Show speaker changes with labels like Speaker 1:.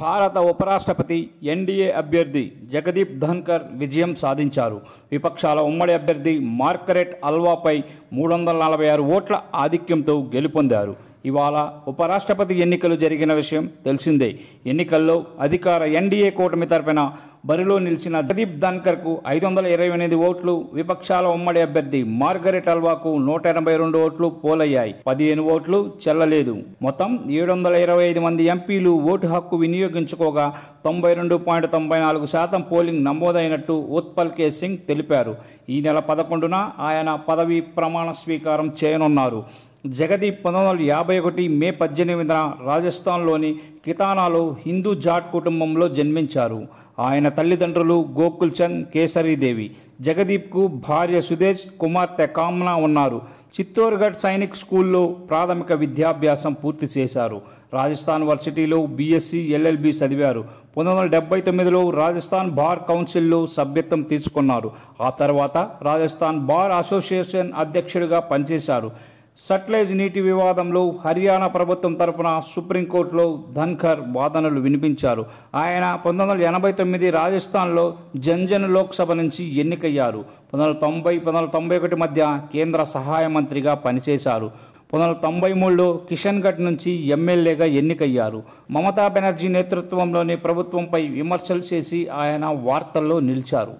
Speaker 1: భారత ఉపరాష్ట్రపతి ఎన్డీఏ అభ్యర్థి జగదీప్ ధన్కర్ విజయం సాధించారు విపక్షాల ఉమ్మడి అభ్యర్థి మార్కరెట్ అల్వాపై మూడు వందల నలభై ఆరు ఓట్ల ఆధిక్యంతో గెలుపొందారు ఇవాళ ఉపరాష్ట్రపతి ఎన్నికలు జరిగిన విషయం తెలిసిందే ఎన్నికల్లో అధికార ఎన్డీఏ కూటమి తరపున బరిలో నిలిచిన జగదీప్ ధన్కర్కు ఐదు వందల ఇరవై ఎనిమిది ఓట్లు విపక్షాల ఉమ్మడి అభ్యర్థి మార్గరెట్ అల్వాకు నూట ఎనభై రెండు ఓట్లు పోలయ్యాయి పదిహేను ఓట్లు చెల్లలేదు మొత్తం ఏడు వందల ఇరవై ఐదు మంది ఎంపీలు ఓటు హక్కు వినియోగించుకోగా తొంభై రెండు పాయింట్ తొంభై నాలుగు శాతం పోలింగ్ నమోదైనట్టు ఉత్పల్ కే సింగ్ తెలిపారు ఈ నెల పదకొండున ఆయన పదవీ ప్రమాణ స్వీకారం చేయనున్నారు జగదీప్ పంతొమ్మిది వందల యాభై ఒకటి మే పద్దెనిమిదిన రాజస్థాన్లోని కితానాలో హిందూ జాట్ కుటుంబంలో జన్మించారు ఆయన తల్లిదండ్రులు గోకుల్ చంద్ కేసరీదేవి జగదీప్కు భార్య సుదేశ్ కుమార్తె కామ్నా ఉన్నారు చిత్తోర్గఢ్ సైనిక్ స్కూల్లో ప్రాథమిక విద్యాభ్యాసం పూర్తి చేశారు రాజస్థాన్ వర్సిటీలో బీఎస్సీ ఎల్ఎల్బి చదివారు పంతొమ్మిది వందల డెబ్బై తొమ్మిదిలో రాజస్థాన్ బార్ కౌన్సిల్లో సభ్యత్వం తీసుకున్నారు ఆ తర్వాత రాజస్థాన్ బార్ అసోసియేషన్ అధ్యక్షుడిగా పనిచేశారు సట్లేజ్ నీటి వివాదంలో హర్యానా ప్రభుత్వం తరపున సుప్రీంకోర్టులో ధన్ఖర్ వాదనలు వినిపించారు ఆయన పంతొమ్మిది వందల ఎనభై తొమ్మిది రాజస్థాన్లో జంజన్ లోక్సభ నుంచి ఎన్నికయ్యారు పంతొమ్మిది వందల తొంభై పంతొమ్మిది తొంభై ఒకటి మధ్య కేంద్ర సహాయ మంత్రిగా పనిచేశారు పంతొమ్మిది వందల తొంభై మూడులో కిషన్గఢ్ నుంచి ఎమ్మెల్యేగా ఎన్నికయ్యారు మమతా బెనర్జీ నేతృత్వంలోని ప్రభుత్వంపై విమర్శలు చేసి ఆయన వార్తల్లో నిలిచారు